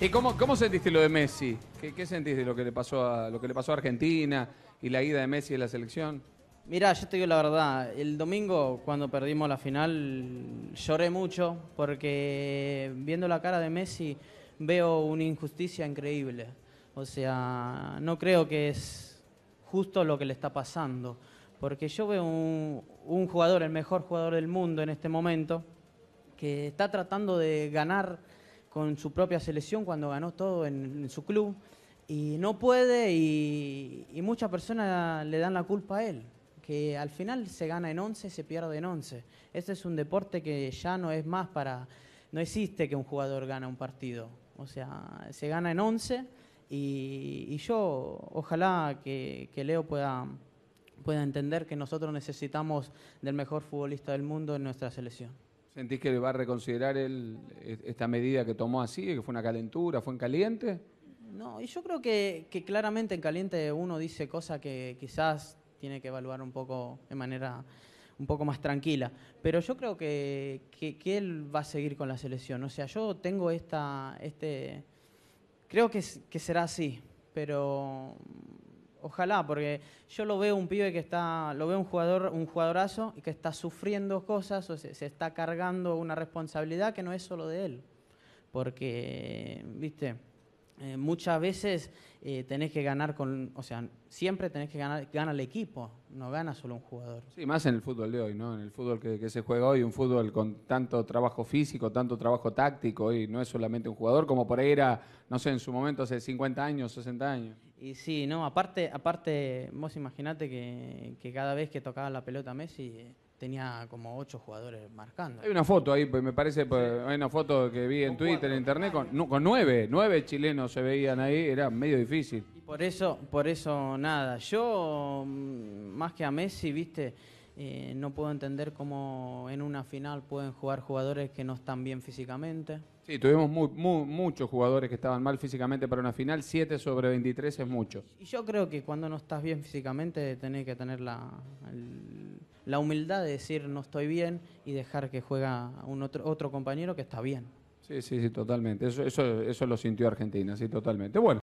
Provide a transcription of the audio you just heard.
¿Y cómo, cómo sentiste lo de Messi? ¿Qué, sentiste sentís de lo que le pasó a lo que le pasó a Argentina y la ida de Messi de la selección? Mira, yo te digo la verdad, el domingo cuando perdimos la final lloré mucho porque viendo la cara de Messi veo una injusticia increíble. O sea, no creo que es justo lo que le está pasando, porque yo veo un jugador, el mejor jugador del mundo en este momento, que está tratando de ganar con su propia selección cuando ganó todo en, su club y no puede y, muchas personas le dan la culpa a él, que al final se gana en 11, se pierde en 11. Este es un deporte que ya no es más para, no existe que un jugador gana un partido, o sea, se gana en 11 y, yo ojalá que, que Leo pueda pueda entender que nosotros necesitamos del mejor futbolista del mundo en nuestra selección. ¿Sentís que le va a reconsiderar e-, esta medida que tomó así, que fue una calentura, fue en caliente? No, y yo creo que, claramente en caliente uno dice cosas que quizás tiene que evaluar un poco de manera un poco más tranquila. Pero yo creo que, él va a seguir con la selección. O sea, yo tengo esta, este, creo que será así, pero Ojalá, porque yo lo veo un pibe que está, lo veo un jugador, un jugadorazo y que está sufriendo cosas o se, se, está cargando una responsabilidad que no es solo de él. Porque, viste, eh, muchas veces eh, tenés que ganar con, o sea, siempre tenés que ganar, gana el equipo, no gana solo un jugador. Sí, más en el fútbol de hoy, ¿no? En el fútbol que, se juega hoy, un fútbol con tanto trabajo físico, tanto trabajo táctico, y no es solamente un jugador como por ahí era, no sé, en su momento hace 50 años, 60 años. Y sí, no, aparte, aparte vos imaginate que, cada vez que tocaba la pelota Messi, eh, tenía como ocho jugadores marcando. Hay una foto ahí, pues, me parece, pues, hay una foto que vi en Twitter, en internet, con, nueve, nueve chilenos se veían ahí, era medio difícil. por eso, por eso nada, yo mm, más que a Messi, viste, eh, no puedo entender cómo en una final pueden jugar jugadores que no están bien físicamente. Sí, tuvimos muchos jugadores que estaban mal físicamente para una final, 7 sobre 23 es mucho. Y yo creo que cuando no estás bien físicamente tenés que tener la, la humildad de decir no estoy bien y dejar que juega un otro, otro compañero que está bien. Sí, sí, sí, totalmente. Eso, eso, eso lo sintió Argentina, sí, totalmente. Bueno.